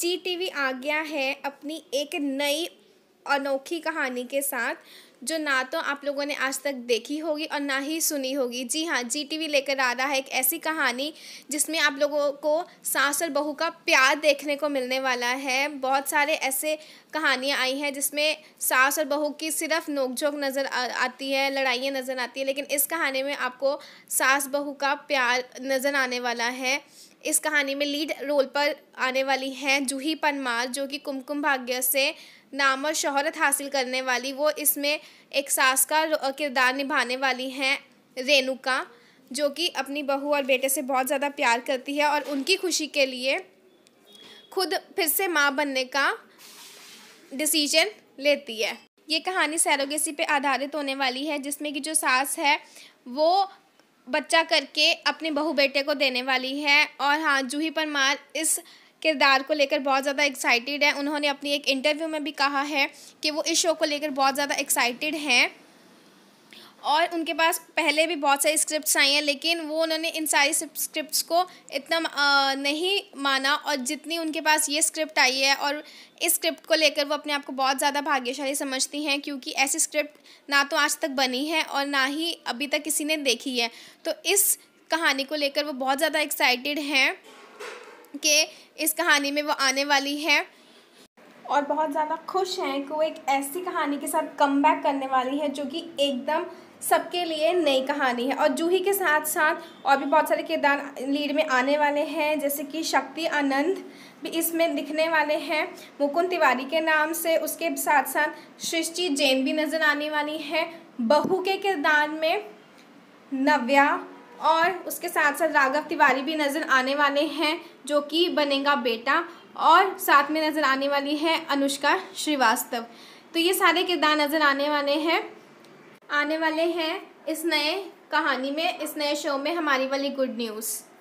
G T V आ गया है अपनी एक नई अनोखी कहानी के साथ जो ना तो आप लोगों ने आज तक देखी होगी और ना ही सुनी होगी जी हाँ जी टीवी लेकर आ रहा है एक ऐसी कहानी जिसमें आप लोगों को सास और बहू का प्यार देखने को मिलने वाला है बहुत सारे ऐसे कहानियाँ आई हैं जिसमें सास और बहू की सिर्फ नोकझोंक नज़र आती है लड़ाइयाँ नज़र आती है लेकिन इस कहानी में आपको सास बहू का प्यार नज़र आने वाला है इस कहानी में लीड रोल पर आने वाली हैं जूही पनमार जो कि कुमकुम भाग्य से नाम और शहरत हासिल करने वाली वो इसमें एक सास का किरदार निभाने वाली हैं रेणुका जो कि अपनी बहू और बेटे से बहुत ज़्यादा प्यार करती है और उनकी खुशी के लिए खुद फिर से माँ बनने का डिसीजन लेती है ये कहानी सैरोगेसी पे आधारित होने वाली है जिसमें कि जो सास है वो बच्चा करके अपने बहू बेटे को देने वाली है और हाँ जूही परमार इस किरदार को लेकर बहुत ज़्यादा एक्साइटेड हैं उन्होंने अपनी एक इंटरव्यू में भी कहा है कि वो इस शो को लेकर बहुत ज़्यादा एक्साइटेड हैं और उनके पास पहले भी बहुत सारी स्क्रिप्ट्स आई हैं लेकिन वो उन्होंने इन सारी स्क्रिप्ट्स को इतना नहीं माना और जितनी उनके पास ये स्क्रिप्ट आई है और इस स्क्रिप्ट को लेकर वो अपने आप को बहुत ज़्यादा भाग्यशाली समझती हैं क्योंकि ऐसी स्क्रिप्ट ना तो आज तक बनी है और ना ही अभी तक किसी ने देखी है तो इस कहानी को लेकर वो बहुत ज़्यादा एक्साइटेड हैं कि इस कहानी में वो आने वाली है और बहुत ज़्यादा खुश हैं कि वो एक ऐसी कहानी के साथ कम बैक करने वाली है जो कि एकदम सबके लिए नई कहानी है और जूही के साथ साथ और भी बहुत सारे किरदार लीड में आने वाले हैं जैसे कि शक्ति आनंद भी इसमें दिखने वाले हैं मुकुंद तिवारी के नाम से उसके साथ साथ सृष्टि जैन भी नज़र आने वाली है बहू के किरदार में नव्या और उसके साथ साथ राघव तिवारी भी नज़र आने वाले हैं जो कि बनेगा बेटा और साथ में नज़र आने वाली है अनुष्का श्रीवास्तव तो ये सारे किरदार नज़र आने वाले हैं आने वाले हैं इस नए कहानी में इस नए शो में हमारी वाली गुड न्यूज़